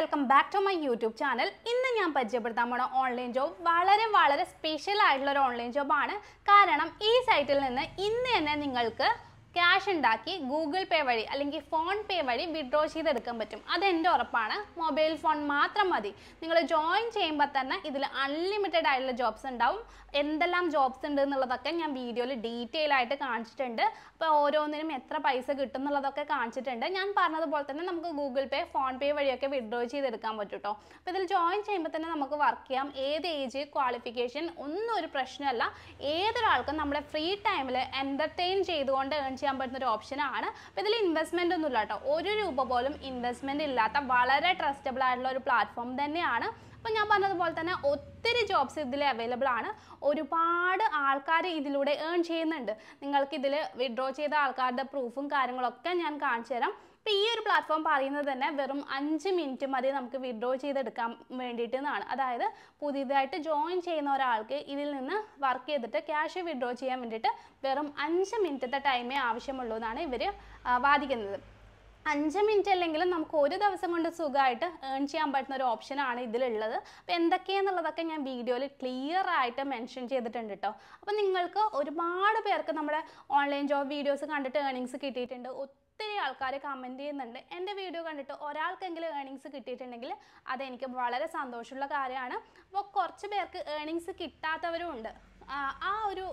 welcome back to my YouTube channel ഇന്ന് ഞാൻ പരിചയപ്പെടുത്താൻ പോണ ഓൺലൈൻ ജോബ് വളരെ വളരെ സ്പെഷ്യൽ ആയിട്ടുള്ള ഒരു ഓൺലൈൻ ജോബാണ് കാരണം ഈ സൈറ്റിൽ നിന്ന് ഇന്ന് തന്നെ നിങ്ങൾക്ക് ക്യാഷ് ഉണ്ടാക്കി ഗൂഗിൾ പേ വഴി അല്ലെങ്കിൽ ഫോൺ പേ വഴി വിഡ്രോ ചെയ്തെടുക്കാൻ പറ്റും അതെൻ്റെ ഉറപ്പാണ് മൊബൈൽ ഫോൺ മാത്രം മതി നിങ്ങൾ ജോയിൻ ചെയ്യുമ്പോൾ തന്നെ ഇതിൽ അൺലിമിറ്റഡ് ആയിട്ടുള്ള ജോബ്സ് ഉണ്ടാവും എന്തെല്ലാം ജോബ്സ് ഉണ്ട് എന്നുള്ളതൊക്കെ ഞാൻ വീഡിയോയിൽ ഡീറ്റെയിൽ ആയിട്ട് കാണിച്ചിട്ടുണ്ട് അപ്പോൾ ഓരോന്നിനും എത്ര പൈസ കിട്ടും എന്നുള്ളതൊക്കെ കാണിച്ചിട്ടുണ്ട് ഞാൻ പറഞ്ഞതുപോലെ തന്നെ നമുക്ക് ഗൂഗിൾ പേ ഫോൺ പേ വഴിയൊക്കെ വിഡ്രോ ചെയ്തെടുക്കാൻ പറ്റും കേട്ടോ അപ്പോൾ ഇതിൽ ജോയിൻ ചെയ്യുമ്പോൾ തന്നെ നമുക്ക് വർക്ക് ചെയ്യാം ഏത് ഏജ് ക്വാളിഫിക്കേഷൻ ഒന്നും ഒരു പ്രശ്നമല്ല ഏതൊരാൾക്കും നമ്മുടെ ഫ്രീ ടൈമിൽ എൻ്റർടൈൻ ചെയ്തുകൊണ്ട് ഏൺ ചെയ്യാൻ പറ്റുന്ന ഒരു ഓപ്ഷനാണ് അപ്പോൾ ഇതിൽ ഇൻവെസ്റ്റ്മെന്റ് ഒന്നും കേട്ടോ ഒരു രൂപ പോലും ഇൻവെസ്റ്റ്മെന്റ് ഇല്ലാത്ത വളരെ ട്രസ്റ്റബിൾ ആയിട്ടുള്ള ഒരു പ്ലാറ്റ്ഫോം തന്നെയാണ് അപ്പം ഞാൻ പറഞ്ഞതുപോലെ തന്നെ ഒത്തിരി ജോബ്സ് ഇതിൽ അവൈലബിൾ ആണ് ഒരുപാട് ആൾക്കാർ ഇതിലൂടെ ഏൺ ചെയ്യുന്നുണ്ട് നിങ്ങൾക്ക് ഇതിൽ വിഡ്രോ ചെയ്ത ആൾക്കാരുടെ പ്രൂഫും കാര്യങ്ങളൊക്കെ ഞാൻ കാണിച്ചു തരാം അപ്പോൾ ഈ ഒരു പ്ലാറ്റ്ഫോം പറയുന്നത് തന്നെ വെറും അഞ്ച് മിനിറ്റ് മതി നമുക്ക് വിഡ്രോ ചെയ്തെടുക്കാൻ വേണ്ടിയിട്ട് എന്നാണ് അതായത് പുതിയതായിട്ട് ജോയിൻ ചെയ്യുന്ന ഒരാൾക്ക് ഇതിൽ നിന്ന് വർക്ക് ചെയ്തിട്ട് ക്യാഷ് വിഡ്രോ ചെയ്യാൻ വേണ്ടിയിട്ട് വെറും അഞ്ച് മിനിറ്റത്തെ ടൈമേ ആവശ്യമുള്ളൂ എന്നാണ് ഇവർ വാദിക്കുന്നത് അഞ്ച് മിനിറ്റ് അല്ലെങ്കിലും നമുക്ക് ഒരു ദിവസം കൊണ്ട് സുഖമായിട്ട് ഏൺ ചെയ്യാൻ പറ്റുന്ന ഒരു ഓപ്ഷനാണ് ഇതിലുള്ളത് അപ്പോൾ എന്തൊക്കെയെന്നുള്ളതൊക്കെ ഞാൻ വീഡിയോയിൽ ക്ലിയർ ആയിട്ട് മെൻഷൻ ചെയ്തിട്ടുണ്ട് കേട്ടോ അപ്പോൾ നിങ്ങൾക്ക് ഒരുപാട് പേർക്ക് നമ്മുടെ ഓൺലൈൻ ജോബ് വീഡിയോസ് കണ്ടിട്ട് ഏണിങ്സ് കിട്ടിയിട്ടുണ്ട് ഒത്തിരി ആൾക്കാർ കമൻറ്റ് ചെയ്യുന്നുണ്ട് എൻ്റെ വീഡിയോ കണ്ടിട്ട് ഒരാൾക്കെങ്കിലും ഏണിങ്സ് കിട്ടിയിട്ടുണ്ടെങ്കിൽ അതെനിക്ക് വളരെ സന്തോഷമുള്ള കാര്യമാണ് അപ്പോൾ കുറച്ച് പേർക്ക് ഏണിങ്സ് കിട്ടാത്തവരും ഉണ്ട് ആ ഒരു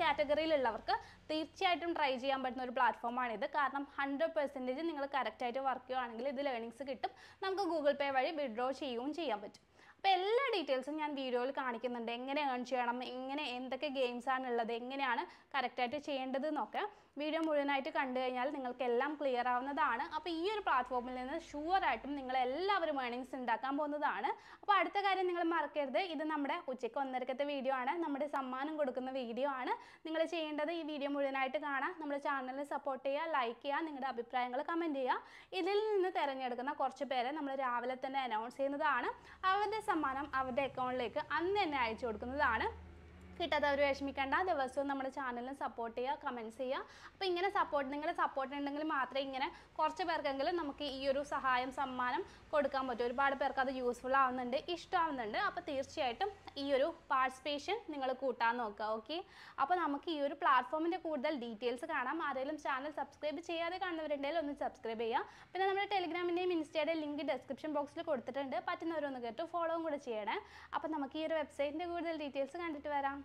കാറ്റഗറിയിലുള്ളവർക്ക് തീർച്ചയായിട്ടും ട്രൈ ചെയ്യാൻ പറ്റുന്ന ഒരു പ്ലാറ്റ്ഫോമാണിത് കാരണം ഹൺഡ്രഡ് പെർസെൻറ്റേജ് നിങ്ങൾ കറക്റ്റായിട്ട് വർക്ക് ചെയ്യുകയാണെങ്കിൽ ഇതിൽ ഏണിങ്സ് കിട്ടും നമുക്ക് ഗൂഗിൾ പേ വഴി വിഡ്രോ ചെയ്യുകയും ചെയ്യാൻ പറ്റും അപ്പോൾ എല്ലാ ഡീറ്റെയിൽസും ഞാൻ വീഡിയോയിൽ കാണിക്കുന്നുണ്ട് എങ്ങനെ ഏൺ ചെയ്യണം എങ്ങനെ എന്തൊക്കെ ആണ് ഉള്ളത് എങ്ങനെയാണ് കറക്റ്റായിട്ട് ചെയ്യേണ്ടത് എന്നൊക്കെ വീഡിയോ മുഴുവനായിട്ട് കണ്ടു കഴിഞ്ഞാൽ നിങ്ങൾക്ക് എല്ലാം ക്ലിയർ ആവുന്നതാണ് അപ്പോൾ ഈ ഒരു പ്ലാറ്റ്ഫോമിൽ നിന്ന് ഷുവർ ആയിട്ടും നിങ്ങൾ എല്ലാവരും ഏണിങ്സ് ഉണ്ടാക്കാൻ പോകുന്നതാണ് അപ്പോൾ അടുത്ത കാര്യം നിങ്ങൾ മറക്കരുത് ഇത് നമ്മുടെ ഉച്ചയ്ക്ക് ഒന്നരക്കത്തെ വീഡിയോ ആണ് നമ്മുടെ സമ്മാനം കൊടുക്കുന്ന വീഡിയോ ആണ് നിങ്ങൾ ചെയ്യേണ്ടത് ഈ വീഡിയോ മുഴുവനായിട്ട് കാണാം നമ്മുടെ ചാനൽ സപ്പോർട്ട് ചെയ്യുക ലൈക്ക് ചെയ്യുക നിങ്ങളുടെ അഭിപ്രായങ്ങൾ കമൻറ്റ് ചെയ്യുക ഇതിൽ നിന്ന് തിരഞ്ഞെടുക്കുന്ന കുറച്ച് പേരെ നമ്മൾ രാവിലെ തന്നെ അനൗൺസ് ചെയ്യുന്നതാണ് അവരുടെ സമ്മാനം അവരുടെ അക്കൗണ്ടിലേക്ക് അന്ന് തന്നെ അയച്ചു കൊടുക്കുന്നതാണ് കിട്ടാത്തവർ വിഷമിക്കേണ്ട ദിവസവും നമ്മുടെ ചാനലിന് സപ്പോർട്ട് ചെയ്യുക കമൻസ് ചെയ്യുക അപ്പോൾ ഇങ്ങനെ സപ്പോർട്ട് നിങ്ങളുടെ സപ്പോർട്ട് ഉണ്ടെങ്കിൽ മാത്രമേ ഇങ്ങനെ കുറച്ച് പേർക്കെങ്കിലും നമുക്ക് ഈ ഒരു സഹായം സമ്മാനം കൊടുക്കാൻ പറ്റും ഒരുപാട് പേർക്ക് അത് യൂസ്ഫുൾ ആവുന്നുണ്ട് ഇഷ്ടമാവുന്നുണ്ട് അപ്പോൾ തീർച്ചയായിട്ടും ഈ ഒരു പാർട്ടിസിപ്പേഷൻ നിങ്ങൾ കൂട്ടാൻ നോക്കുക ഓക്കെ അപ്പോൾ നമുക്ക് ഈ ഒരു പ്ലാറ്റ്ഫോമിൻ്റെ കൂടുതൽ ഡീറ്റെയിൽസ് കാണാം ആരെങ്കിലും ചാനൽ സബ്സ്ക്രൈബ് ചെയ്യാതെ കാണുന്നവരുണ്ടെങ്കിൽ ഒന്ന് സബ്സ്ക്രൈബ് ചെയ്യുക പിന്നെ നമ്മുടെ ടെലിഗ്രാമിൻ്റെയും ഇൻസ്റ്റയുടെയും ലിങ്ക് ഡിസ്ക്രിപ്ഷൻ ബോക്സിൽ കൊടുത്തിട്ടുണ്ട് പറ്റുന്നവരൊന്ന് കേട്ടു ഫോളോവും കൂടെ ചെയ്യണേ അപ്പോൾ നമുക്ക് ഈ ഒരു വെബ്സൈറ്റിൻ്റെ കൂടുതൽ ഡീറ്റെയിൽസ് കണ്ടിട്ട് വരാം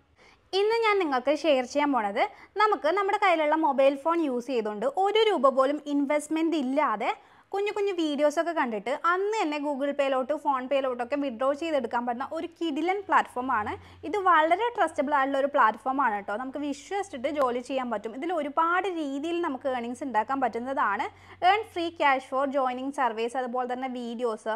ഇന്ന് ഞാൻ നിങ്ങൾക്ക് ഷെയർ ചെയ്യാൻ പോണത് നമുക്ക് നമ്മുടെ കയ്യിലുള്ള മൊബൈൽ ഫോൺ യൂസ് ചെയ്തുകൊണ്ട് ഒരു രൂപ പോലും ഇൻവെസ്റ്റ്മെൻ്റ് ഇല്ലാതെ കുഞ്ഞു കുഞ്ഞു വീഡിയോസൊക്കെ കണ്ടിട്ട് അന്ന് തന്നെ ഗൂഗിൾ പേയിലോട്ട് ഫോൺ പേയിലോട്ടൊക്കെ വിഡ്രോ ചെയ്തെടുക്കാൻ പറ്റുന്ന ഒരു കിഡിലൻ പ്ലാറ്റ്ഫോമാണ് ഇത് വളരെ ട്രസ്റ്റബിൾ ആയിട്ടുള്ള ഒരു പ്ലാറ്റ്ഫോമാണ് കേട്ടോ നമുക്ക് വിശ്വസിച്ചിട്ട് ജോലി ചെയ്യാൻ പറ്റും ഇതിൽ ഒരുപാട് രീതിയിൽ നമുക്ക് ഏണിങ്സ് ഉണ്ടാക്കാൻ പറ്റുന്നതാണ് earn free cash for joining service അതുപോലെ തന്നെ വീഡിയോസ്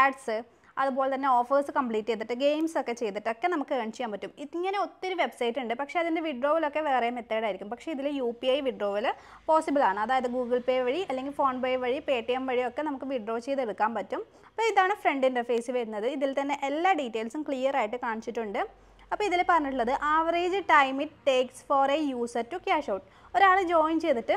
ആഡ്സ് അതുപോലെ തന്നെ ഓഫേഴ്സ് കംപ്ലീറ്റ് ചെയ്തിട്ട് ഗെയിംസ് ഒക്കെ ചെയ്തിട്ടൊക്കെ നമുക്ക് ഏൺ ചെയ്യാൻ പറ്റും ഇങ്ങനെ ഒത്തിരി വെബ്സൈറ്റ് ഉണ്ട് പക്ഷേ അതിൻ്റെ വിഡ്രോവലൊക്കെ വേറെ മെത്തേഡ് ആയിരിക്കും പക്ഷേ ഇതിൽ U P I withdrawal possible ആണ് അതായത് ഗൂഗിൾ പേ വഴി അല്ലെങ്കിൽ ഫോൺ പേ വഴി പേ ടി എം വഴിയൊക്കെ നമുക്ക് വിഡ്രോ ചെയ്തെടുക്കാൻ പറ്റും അപ്പോൾ ഇതാണ് ഫ്രണ്ട് ഇൻ്റർഫേസ് വരുന്നത് ഇതിൽ തന്നെ എല്ലാ ഡീറ്റെയിൽസും ക്ലിയർ ആയിട്ട് കാണിച്ചിട്ടുണ്ട് അപ്പോൾ ഇതിൽ പറഞ്ഞിട്ടുള്ളത് average time it takes for a user to cash out ഒരാൾ ജോയിൻ ചെയ്തിട്ട്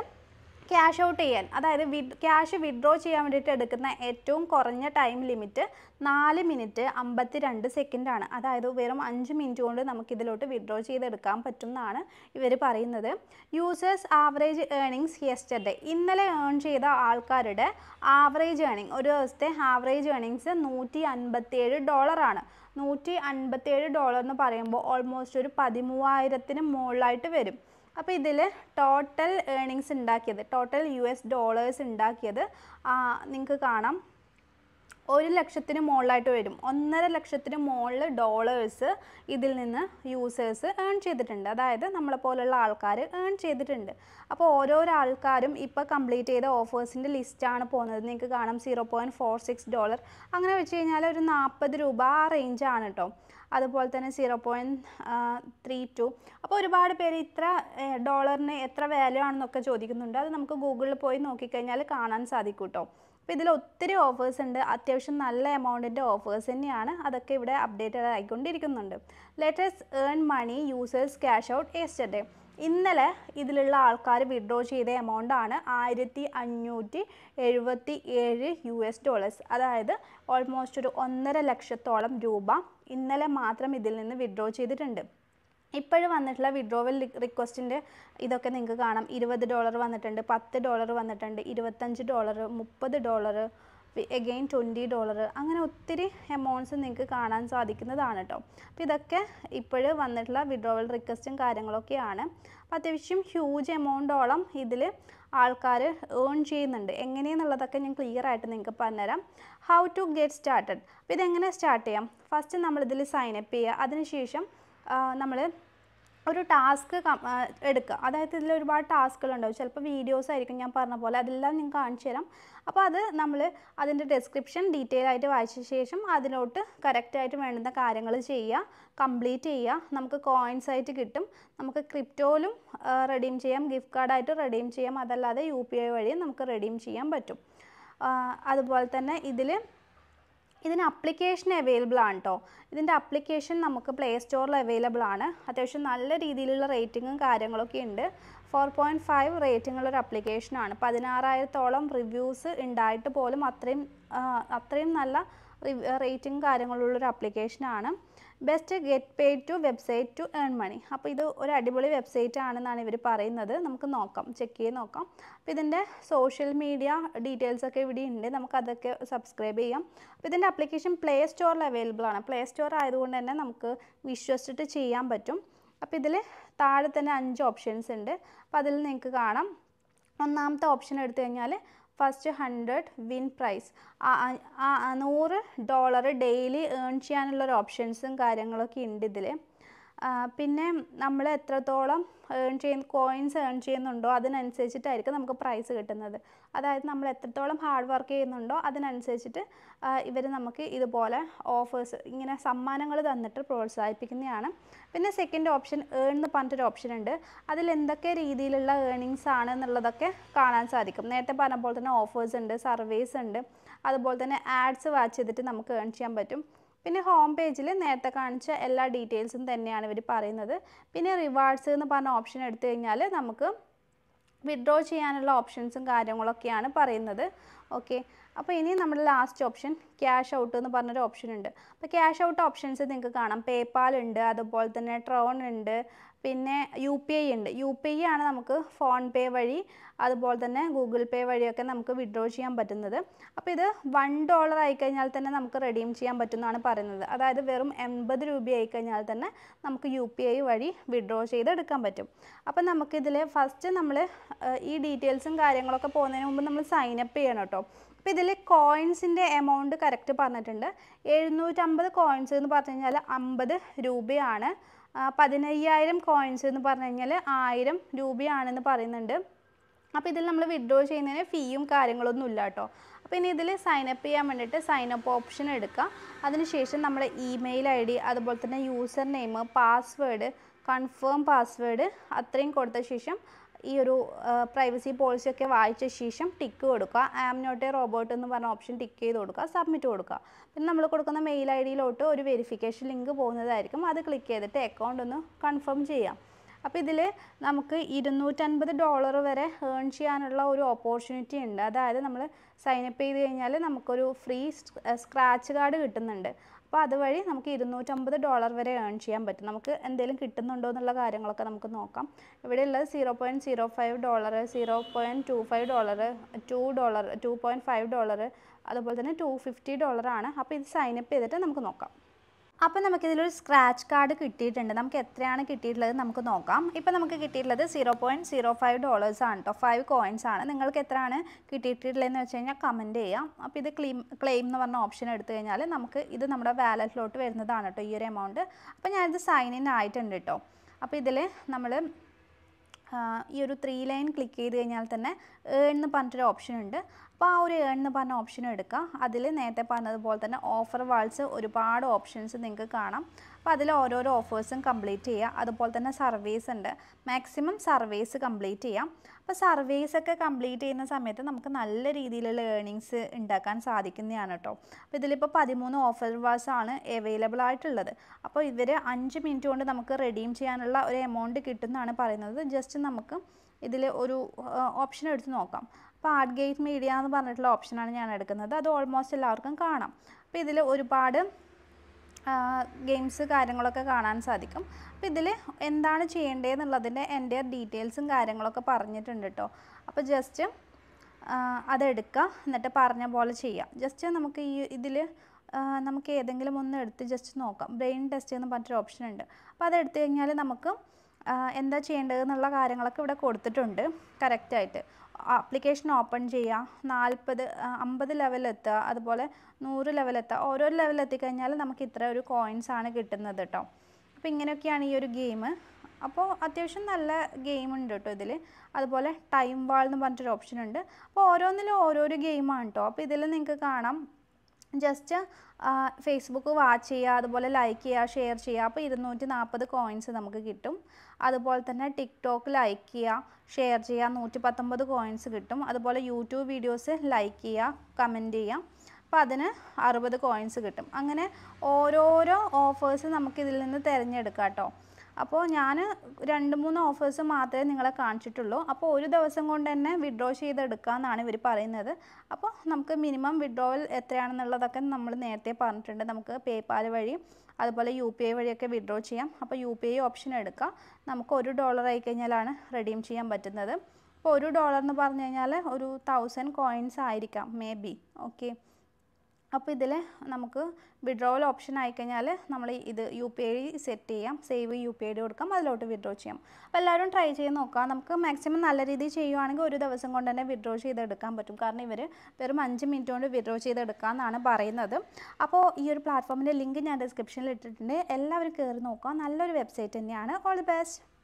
ക്യാഷ് ഔട്ട് ചെയ്യാൻ അതായത് വിഡ് ക്യാഷ് വിഡ്രോ ചെയ്യാൻ വേണ്ടിയിട്ട് എടുക്കുന്ന ഏറ്റവും കുറഞ്ഞ ടൈം ലിമിറ്റ് നാല് മിനിറ്റ് അമ്പത്തി രണ്ട് സെക്കൻഡാണ് അതായത് വെറും അഞ്ച് മിനിറ്റ് കൊണ്ട് നമുക്കിതിലോട്ട് വിഡ്രോ ചെയ്തെടുക്കാൻ പറ്റും എന്നാണ് ഇവർ പറയുന്നത് യൂസേഴ്സ് ആവറേജ് ഏണിങ്സ് യെസ്റ്റർഡേ ഇന്നലെ ഏൺ ചെയ്ത ആൾക്കാരുടെ ആവറേജ് ഏണിങ് ഒരു ദിവസത്തെ ആവറേജ് ഏണിങ്സ് നൂറ്റി അൻപത്തിയേഴ് ഡോളറാണ് നൂറ്റി അൻപത്തിയേഴ് ഡോളർ എന്ന് പറയുമ്പോൾ ഓൾമോസ്റ്റ് ഒരു പതിമൂവായിരത്തിന് മുകളിലായിട്ട് വരും അപ്പോൾ ഇതിൽ ടോട്ടൽ ഏണിങ്സ് ഉണ്ടാക്കിയത് ടോട്ടൽ യു എസ് ഡോളേഴ്സ് ഉണ്ടാക്കിയത് നിങ്ങൾക്ക് കാണാം ഒരു ലക്ഷത്തിന് മുകളിലായിട്ട് വരും ഒന്നര ലക്ഷത്തിന് മുകളിൽ ഡോളേഴ്സ് ഇതിൽ നിന്ന് യൂസേഴ്സ് ഏൺ ചെയ്തിട്ടുണ്ട് അതായത് നമ്മളെ പോലുള്ള ആൾക്കാർ ഏൺ ചെയ്തിട്ടുണ്ട് അപ്പോൾ ഓരോരോ ആൾക്കാരും ഇപ്പോൾ കംപ്ലീറ്റ് ചെയ്ത ഓഫേഴ്സിൻ്റെ ലിസ്റ്റാണ് പോകുന്നത് നിങ്ങൾക്ക് കാണാം zero point four six dollar അങ്ങനെ വെച്ച് കഴിഞ്ഞാൽ ഒരു നാൽപ്പത് രൂപ ആ റേഞ്ചാണ് കേട്ടോ അതുപോലെ തന്നെ സീറോ പോയിൻറ്റ് ത്രീ ടു അപ്പോൾ ഒരുപാട് പേര് ഇത്ര ഡോളറിന് എത്ര വാല്യൂ ആണെന്നൊക്കെ ചോദിക്കുന്നുണ്ട് അത് നമുക്ക് ഗൂഗിളിൽ പോയി നോക്കിക്കഴിഞ്ഞാൽ കാണാൻ സാധിക്കും കേട്ടോ അപ്പോൾ ഇതിൽ ഒത്തിരി ഓഫേഴ്സ് ഉണ്ട് അത്യാവശ്യം നല്ല എമൗണ്ടിൻ്റെ ഓഫേഴ്സ് തന്നെയാണ് അതൊക്കെ ഇവിടെ അപ്ഡേറ്റഡ് ആയിക്കൊണ്ടിരിക്കുന്നുണ്ട് latest earn money users cash out yesterday ഇന്നലെ ഇതിലുള്ള ആൾക്കാർ വിഡ്രോ ചെയ്ത എമൗണ്ട് ആണ് ആയിരത്തി അഞ്ഞൂറ്റി എഴുപത്തി ഏഴ് യു എസ് ഡോളേഴ്സ് അതായത് ഓൾമോസ്റ്റ് ഒരു ഒന്നര ലക്ഷത്തോളം രൂപ ഇന്നലെ മാത്രം ഇതിൽ നിന്ന് വിഡ്രോ ചെയ്തിട്ടുണ്ട് ഇപ്പോഴും വന്നിട്ടുള്ള വിഡ്രോവൽ റിക്വസ്റ്റിൻ്റെ ഇതൊക്കെ നിങ്ങൾക്ക് കാണാം ഇരുപത് ഡോളർ വന്നിട്ടുണ്ട് പത്ത് ഡോളർ വന്നിട്ടുണ്ട് ഇരുപത്തഞ്ച് ഡോളർ മുപ്പത് ഡോളർ എഗെയിൻ ട്വൻറ്റി ഡോളർ അങ്ങനെ ഒത്തിരി എമൗണ്ട്സ് നിങ്ങൾക്ക് കാണാൻ സാധിക്കുന്നതാണ് കേട്ടോ അപ്പോൾ ഇതൊക്കെ ഇപ്പോഴും വന്നിട്ടുള്ള വിഡ്രോവൽ റിക്വസ്റ്റും കാര്യങ്ങളൊക്കെയാണ് അപ്പോൾ അത്യാവശ്യം ഹ്യൂജ് എമൗണ്ടോളം ഇതിൽ ആൾക്കാർ ഏൺ ചെയ്യുന്നുണ്ട് എങ്ങനെയെന്നുള്ളതൊക്കെ ഞാൻ ക്ലിയർ ആയിട്ട് നിങ്ങൾക്ക് പറഞ്ഞുതരാം ഹൗ ടു ഗെറ്റ് സ്റ്റാർട്ടഡ് അപ്പോൾ ഇതെങ്ങനെ സ്റ്റാർട്ട് ചെയ്യാം ഫസ്റ്റ് നമ്മളിതിൽ സൈനപ്പ് ചെയ്യുക അതിനുശേഷം നമ്മൾ ഒരു ടാസ്ക് എടുക്കുക അതായത് ഇതിൽ ഒരുപാട് ടാസ്കുകളുണ്ടാവും ചിലപ്പോൾ വീഡിയോസ് ആയിരിക്കും ഞാൻ പറഞ്ഞ പോലെ അതെല്ലാം നിങ്ങൾക്ക് കാണിച്ചു തരാം അപ്പോൾ അത് നമ്മൾ അതിൻ്റെ ഡിസ്ക്രിപ്ഷൻ ഡീറ്റെയിൽ ആയിട്ട് വായിച്ച ശേഷം അതിലോട്ട് കറക്റ്റായിട്ട് വേണ്ടുന്ന കാര്യങ്ങൾ ചെയ്യുക കംപ്ലീറ്റ് ചെയ്യുക നമുക്ക് കോയിൻസ് ആയിട്ട് കിട്ടും നമുക്ക് ക്രിപ്റ്റോയിലും റെഡീം ചെയ്യാം ഗിഫ്റ്റ് കാർഡായിട്ട് റെഡീം ചെയ്യാം അതല്ലാതെ യു പി ഐ വഴിയും നമുക്ക് റെഡീം ചെയ്യാൻ പറ്റും അതുപോലെ തന്നെ ഇതിൽ ഇതിന് അപ്ലിക്കേഷൻ അവൈലബിൾ ആണ് കേട്ടോ ഇതിൻ്റെ അപ്ലിക്കേഷൻ നമുക്ക് പ്ലേ സ്റ്റോറിൽ അവൈലബിൾ ആണ് അത്യാവശ്യം നല്ല രീതിയിലുള്ള റേറ്റിങ്ങും കാര്യങ്ങളൊക്കെ ഉണ്ട് ഫോർ പോയിൻറ്റ് ഫൈവ് റേറ്റിങ്ങുള്ളൊരു അപ്ലിക്കേഷനാണ് പതിനാറായിരത്തോളം റിവ്യൂസ് ഉണ്ടായിട്ട് പോലും അത്രയും അത്രയും നല്ല റേറ്റിംഗ് കാര്യങ്ങളുള്ള ഒരു ആപ്ലിക്കേഷനാണ് best get pay to website to earn money അപ്പോൾ ഇത് ഒരു അടിപൊളി വെബ്സൈറ്റ് ആണെന്നാണ് ഇവർ പറയുന്നത് നമുക്ക് നോക്കാം ചെക്ക് ചെയ്ത് നോക്കാം അപ്പോൾ ഇതിൻ്റെ സോഷ്യൽ മീഡിയ ഡീറ്റെയിൽസ് ഒക്കെ ഇവിടെ ഉണ്ട് നമുക്ക് അതൊക്കെ സബ്സ്ക്രൈബ് ചെയ്യാം അപ്പോൾ ഇതിൻ്റെ ആപ്ലിക്കേഷൻ പ്ലേ സ്റ്റോറിൽ അവൈലബിൾ ആണ് പ്ലേ സ്റ്റോർ ആയതുകൊണ്ട് തന്നെ നമുക്ക് വിശ്വസിച്ചിട്ട് ചെയ്യാൻ പറ്റും അപ്പോൾ ഇതിൽ താഴെ തന്നെ അഞ്ച് ഓപ്ഷൻസ് ഉണ്ട് അപ്പോൾ അതിൽ നിങ്ങൾക്ക് കാണാം ഒന്നാമത്തെ ഓപ്ഷൻ എടുത്തു കഴിഞ്ഞാൽ ഫസ്റ്റ് ഹൺഡ്രഡ് വിൻ പ്രൈസ് നൂറ് ഡോളർ ഡെയിലി ഏൺ ചെയ്യാനുള്ള ഒരു ഓപ്ഷൻസും കാര്യങ്ങളൊക്കെ ഉണ്ട് ഇതിൽ പിന്നെ നമ്മൾ എത്രത്തോളം ഏൺ ചെയ്യുന്ന കോയിൻസ് ഏൺ ചെയ്യുന്നുണ്ടോ അതിനനുസരിച്ചിട്ടായിരിക്കും നമുക്ക് പ്രൈസ് കിട്ടുന്നത് അതായത് നമ്മൾ എത്രത്തോളം ഹാർഡ് വർക്ക് ചെയ്യുന്നുണ്ടോ അതിനനുസരിച്ചിട്ട് ഇവർ നമുക്ക് ഇതുപോലെ ഓഫേഴ്സ് ഇങ്ങനെ സമ്മാനങ്ങൾ തന്നിട്ട് പ്രോത്സാഹിപ്പിക്കുന്നതാണ് പിന്നെ സെക്കൻഡ് ഓപ്ഷൻ ഏൺ എന്ന് പറഞ്ഞിട്ടൊരു ഓപ്ഷൻ ഉണ്ട് അതിൽ എന്തൊക്കെ രീതിയിലുള്ള ഏണിങ്സ് ആണ് എന്നുള്ളതൊക്കെ കാണാൻ സാധിക്കും നേരത്തെ പറഞ്ഞ പോലെ തന്നെ ഓഫേഴ്സ് ഉണ്ട് സർവീസ് ഉണ്ട് അതുപോലെ തന്നെ ആഡ്സ് വാച്ച് ചെയ്തിട്ട് നമുക്ക് ഏൺ ചെയ്യാൻ പറ്റും പിന്നെ ഹോം പേജിൽ നേരത്തെ കാണിച്ച എല്ലാ ഡീറ്റെയിൽസും തന്നെയാണ് ഇവർ പറയുന്നത് പിന്നെ റിവാർഡ്സ് എന്ന് പറഞ്ഞ ഓപ്ഷൻ എടുത്തു കഴിഞ്ഞാൽ നമുക്ക് വിഡ്രോ ചെയ്യാനുള്ള ഓപ്ഷൻസും കാര്യങ്ങളൊക്കെയാണ് പറയുന്നത് ഓക്കെ അപ്പോൾ ഇനി നമ്മുടെ ലാസ്റ്റ് ഓപ്ഷൻ ക്യാഷ് ഔട്ട് എന്ന് പറഞ്ഞൊരു ഓപ്ഷൻ ഉണ്ട് അപ്പോൾ ക്യാഷ് ഔട്ട് ഓപ്ഷൻസ് നിങ്ങൾക്ക് കാണാം പേപ്പാൽ ഉണ്ട് അതുപോലെ തന്നെ ട്രോൺ ഉണ്ട് പിന്നെ യു പി ഐ ഉണ്ട് യു പി ഐ ആണ് നമുക്ക് ഫോൺ പേ വഴി അതുപോലെ തന്നെ ഗൂഗിൾ പേ വഴിയൊക്കെ നമുക്ക് വിഡ്രോ ചെയ്യാൻ പറ്റുന്നത് അപ്പോൾ ഇത് വൺ ഡോളർ ആയിക്കഴിഞ്ഞാൽ തന്നെ നമുക്ക് റെഡീം ചെയ്യാൻ പറ്റുന്നതാണ് പറയുന്നത് അതായത് വെറും എൺപത് രൂപ ആയിക്കഴിഞ്ഞാൽ തന്നെ നമുക്ക് യു പി ഐ വഴി വിഡ്രോ ചെയ്തെടുക്കാൻ പറ്റും അപ്പോൾ നമുക്കിതിൽ ഫസ്റ്റ് നമ്മൾ ഈ ഡീറ്റെയിൽസും കാര്യങ്ങളൊക്കെ പോകുന്നതിന് മുമ്പ് നമ്മൾ സൈൻ അപ്പ് ചെയ്യണം കേട്ടോ അപ്പോൾ ഇതിൽ കോയിൻസിൻ്റെ എമൗണ്ട് കറക്റ്റ് പറഞ്ഞിട്ടുണ്ട് എഴുന്നൂറ്റമ്പത് കോയിൻസ് എന്ന് പറഞ്ഞു കഴിഞ്ഞാൽ അമ്പത് രൂപയാണ് പതിനയ്യായിരം കോയിൻസ് എന്ന് പറഞ്ഞു കഴിഞ്ഞാൽ ആയിരം രൂപയാണെന്ന് പറയുന്നുണ്ട് അപ്പോൾ ഇതിൽ നമ്മൾ വിഡ്രോ ചെയ്യുന്നതിന് ഫീയും കാര്യങ്ങളൊന്നും ഇല്ല കേട്ടോ അപ്പോൾ ഇനി ഇതിൽ സൈനപ്പ് ചെയ്യാൻ വേണ്ടിയിട്ട് സൈനപ്പ് ഓപ്ഷൻ എടുക്കുക അതിനുശേഷം നമ്മുടെ ഇമെയിൽ ഐ ഡി അതുപോലെ തന്നെ user name password confirm password അത്രയും കൊടുത്ത ശേഷം ഈ ഒരു പ്രൈവസി പോളിസി ഒക്കെ വായിച്ച ശേഷം ടിക്ക് കൊടുക്കുക ആം നോട്ട് എ റോബോട്ട് എന്ന് പറഞ്ഞ ഓപ്ഷൻ ടിക്ക് ചെയ്ത് കൊടുക്കുക സബ്മിറ്റ് കൊടുക്കുക പിന്നെ നമ്മൾ കൊടുക്കുന്ന മെയിൽ ഐ ഡിയിലോട്ട് ഒരു വെരിഫിക്കേഷൻ ലിങ്ക് പോകുന്നതായിരിക്കും അത് ക്ലിക്ക് ചെയ്തിട്ട് അക്കൗണ്ട് ഒന്ന് കൺഫേം ചെയ്യാം അപ്പോൾ ഇതിൽ നമുക്ക് ഇരുന്നൂറ്റൻപത് ഡോളർ വരെ ഏൺ ചെയ്യാനുള്ള ഒരു ഓപ്പർച്യൂണിറ്റി ഉണ്ട് അതായത് നമ്മൾ സൈൻ അപ്പ് ചെയ്ത് കഴിഞ്ഞാൽ നമുക്കൊരു ഫ്രീ സ്ക്രാച്ച് കാർഡ് കിട്ടുന്നുണ്ട് അപ്പോൾ അതുവഴി നമുക്ക് ഇരുന്നൂറ്റമ്പത് ഡോളർ വരെ ഏൺ ചെയ്യാൻ പറ്റും നമുക്ക് എന്തെങ്കിലും കിട്ടുന്നുണ്ടോ എന്നുള്ള കാര്യങ്ങളൊക്കെ നമുക്ക് നോക്കാം ഉള്ളത് zero point zero five dollar zero point two five dollar two dollar two point five dollar അതുപോലെ തന്നെ ടു ഫിഫ്റ്റി ഡോളറാണ് അപ്പോൾ ഇത് സൈനപ്പ് ചെയ്തിട്ട് നമുക്ക് നോക്കാം അപ്പോൾ നമുക്കിതിലൊരു സ്ക്രാച്ച് കാർഡ് കിട്ടിയിട്ടുണ്ട് നമുക്ക് എത്രയാണ് കിട്ടിയിട്ടുള്ളത് നമുക്ക് നോക്കാം ഇപ്പം നമുക്ക് കിട്ടിയിട്ടുള്ളത് zero point zero five dollars ആണ് കേട്ടോ ഫൈവ് കോയിൻസ് ആണ് നിങ്ങൾക്ക് എത്രയാണ് കിട്ടിയിട്ടുള്ളതെന്ന് വെച്ച് കഴിഞ്ഞാൽ കമൻറ്റ് ചെയ്യാം അപ്പോൾ ഇത് ക്ലെയിം ക്ലെയിം എന്ന് പറഞ്ഞ ഓപ്ഷൻ എടുത്തു കഴിഞ്ഞാൽ നമുക്ക് ഇത് നമ്മുടെ വാലറ്റിലോട്ട് വരുന്നതാണ് കേട്ടോ ഈ ഒരു എമൗണ്ട് അപ്പോൾ ഞാനിത് സൈൻ ഇൻ ആയിട്ടുണ്ട് കേട്ടോ അപ്പോൾ ഇതിൽ നമ്മൾ ഈ ഒരു ത്രീ ലൈൻ ക്ലിക്ക് ചെയ്ത് കഴിഞ്ഞാൽ തന്നെ ഏൺ എന്ന് പറഞ്ഞിട്ടൊരു ഓപ്ഷൻ ഉണ്ട് അപ്പോൾ ആ ഒരു ഏൺ എന്ന് പറഞ്ഞ ഓപ്ഷൻ എടുക്കുക അതിൽ നേരത്തെ പറഞ്ഞതുപോലെ തന്നെ ഓഫർ വാൾസ് ഒരുപാട് ഓപ്ഷൻസ് നിങ്ങൾക്ക് കാണാം അപ്പോൾ അതിൽ ഓരോരോ ഓഫേഴ്സും കംപ്ലീറ്റ് ചെയ്യുക അതുപോലെ തന്നെ സർവീസ് ഉണ്ട് മാക്സിമം സർവീസ് കംപ്ലീറ്റ് ചെയ്യാം അപ്പോൾ സർവീസൊക്കെ ഒക്കെ കംപ്ലീറ്റ് ചെയ്യുന്ന സമയത്ത് നമുക്ക് നല്ല രീതിയിലുള്ള ഏണിങ്സ് ഉണ്ടാക്കാൻ സാധിക്കുന്നതാണ് കേട്ടോ അപ്പോൾ ഇതിലിപ്പോൾ പതിമൂന്ന് ആണ് അവൈലബിൾ ആയിട്ടുള്ളത് അപ്പോൾ ഇവർ അഞ്ച് മിനിറ്റ് കൊണ്ട് നമുക്ക് റെഡീം ചെയ്യാനുള്ള ഒരു എമൗണ്ട് കിട്ടുന്നതാണ് പറയുന്നത് ജസ്റ്റ് നമുക്ക് ഇതിൽ ഒരു ഓപ്ഷൻ എടുത്ത് നോക്കാം അപ്പോൾ ആർട്ട് ഗേറ്റ് മീഡിയ എന്ന് പറഞ്ഞിട്ടുള്ള ഓപ്ഷനാണ് ഞാൻ എടുക്കുന്നത് അത് ഓൾമോസ്റ്റ് എല്ലാവർക്കും കാണാം അപ്പോൾ ഇതിൽ ഒരുപാട് ഗെയിംസ് കാര്യങ്ങളൊക്കെ കാണാൻ സാധിക്കും അപ്പോൾ ഇതിൽ എന്താണ് ചെയ്യേണ്ടതെന്നുള്ളതിൻ്റെ എൻ്റെ ഡീറ്റെയിൽസും കാര്യങ്ങളൊക്കെ പറഞ്ഞിട്ടുണ്ട് കേട്ടോ അപ്പോൾ ജസ്റ്റ് അതെടുക്കുക എന്നിട്ട് പറഞ്ഞ പോലെ ചെയ്യുക ജസ്റ്റ് നമുക്ക് ഈ ഇതിൽ നമുക്ക് ഏതെങ്കിലും ഒന്ന് എടുത്ത് ജസ്റ്റ് നോക്കാം ബ്രെയിൻ ടെസ്റ്റ് എന്ന് പറഞ്ഞൊരു ഓപ്ഷൻ ഉണ്ട് അപ്പോൾ അതെടുത്തു കഴിഞ്ഞാൽ നമുക്ക് എന്താ ചെയ്യേണ്ടതെന്നുള്ള കാര്യങ്ങളൊക്കെ ഇവിടെ കൊടുത്തിട്ടുണ്ട് കറക്റ്റായിട്ട് ആപ്ലിക്കേഷൻ ഓപ്പൺ ചെയ്യുക നാൽപ്പത് അമ്പത് ലെവലെത്തുക അതുപോലെ നൂറ് ലെവലെത്തുക ഓരോ ലെവലെത്തിക്കഴിഞ്ഞാൽ നമുക്ക് ഇത്ര ഒരു കോയിൻസ് ആണ് കിട്ടുന്നത് കേട്ടോ അപ്പോൾ ഇങ്ങനെയൊക്കെയാണ് ഈ ഒരു ഗെയിം അപ്പോൾ അത്യാവശ്യം നല്ല ഗെയിം ഉണ്ട് കേട്ടോ ഇതിൽ അതുപോലെ ടൈം വാൾ എന്ന് പറഞ്ഞിട്ടൊരു ഓപ്ഷൻ ഉണ്ട് അപ്പോൾ ഓരോന്നിലും ഓരോരോ ഗെയിമാണ് കേട്ടോ അപ്പോൾ ഇതിൽ നിങ്ങൾക്ക് കാണാം ജസ്റ്റ് ഫേസ്ബുക്ക് വാച്ച് ചെയ്യുക അതുപോലെ ലൈക്ക് ചെയ്യുക ഷെയർ ചെയ്യുക അപ്പോൾ ഇരുന്നൂറ്റി നാൽപ്പത് കോയിൻസ് നമുക്ക് കിട്ടും അതുപോലെ തന്നെ ടിക്ടോക്ക് ലൈക്ക് ചെയ്യുക ഷെയർ ചെയ്യുക നൂറ്റി പത്തൊമ്പത് കോയിൻസ് കിട്ടും അതുപോലെ യൂട്യൂബ് വീഡിയോസ് ലൈക്ക് ചെയ്യുക കമൻറ്റ് ചെയ്യുക അപ്പോൾ അതിന് അറുപത് കോയിൻസ് കിട്ടും അങ്ങനെ ഓരോരോ ഓഫേഴ്സ് നമുക്കിതിൽ നിന്ന് തിരഞ്ഞെടുക്കാം കേട്ടോ അപ്പോൾ ഞാൻ രണ്ട് മൂന്ന് ഓഫേഴ്സ് മാത്രമേ നിങ്ങളെ കാണിച്ചിട്ടുള്ളൂ അപ്പോൾ ഒരു ദിവസം കൊണ്ട് തന്നെ വിഡ്രോ ചെയ്തെടുക്കാമെന്നാണ് ഇവർ പറയുന്നത് അപ്പോൾ നമുക്ക് മിനിമം വിഡ്രോവൽ എത്രയാണെന്നുള്ളതൊക്കെ നമ്മൾ നേരത്തെ പറഞ്ഞിട്ടുണ്ട് നമുക്ക് പേപ്പാൽ വഴി അതുപോലെ യു പി ഐ വഴിയൊക്കെ വിഡ്രോ ചെയ്യാം അപ്പോൾ യു പി ഐ ഓപ്ഷൻ എടുക്കാം നമുക്ക് ഒരു ഡോളർ ആയി കഴിഞ്ഞാലാണ് റെഡീം ചെയ്യാൻ പറ്റുന്നത് അപ്പോൾ ഒരു ഡോളർ എന്ന് പറഞ്ഞു കഴിഞ്ഞാൽ ഒരു തൗസൻഡ് കോയിൻസ് ആയിരിക്കാം മേ ബി ഓക്കെ അപ്പോൾ ഇതിൽ നമുക്ക് വിഡ്രോവൽ ഓപ്ഷൻ ആയിക്കഴിഞ്ഞാൽ നമ്മൾ ഇത് യു പി ഐ സെറ്റ് ചെയ്യാം save U P I D കൊടുക്കാം അതിലോട്ട് വിഡ്രോ ചെയ്യാം അപ്പോൾ എല്ലാവരും ട്രൈ ചെയ്ത് നോക്കാം നമുക്ക് മാക്സിമം നല്ല രീതിയിൽ ചെയ്യുവാണെങ്കിൽ ഒരു ദിവസം കൊണ്ട് തന്നെ വിഡ്രോ ചെയ്തെടുക്കാൻ പറ്റും കാരണം ഇവർ വെറും അഞ്ച് മിനിറ്റ് കൊണ്ട് വിഡ്രോ എന്നാണ് പറയുന്നത് അപ്പോൾ ഈ ഒരു പ്ലാറ്റ്ഫോമിൻ്റെ ലിങ്ക് ഞാൻ ഡിസ്ക്രിപ്ഷനിൽ ഇട്ടിട്ടുണ്ട് എല്ലാവരും കയറി നോക്കുക നല്ലൊരു വെബ്സൈറ്റ് തന്നെയാണ് ഓൾ ദി ബെസ്റ്റ്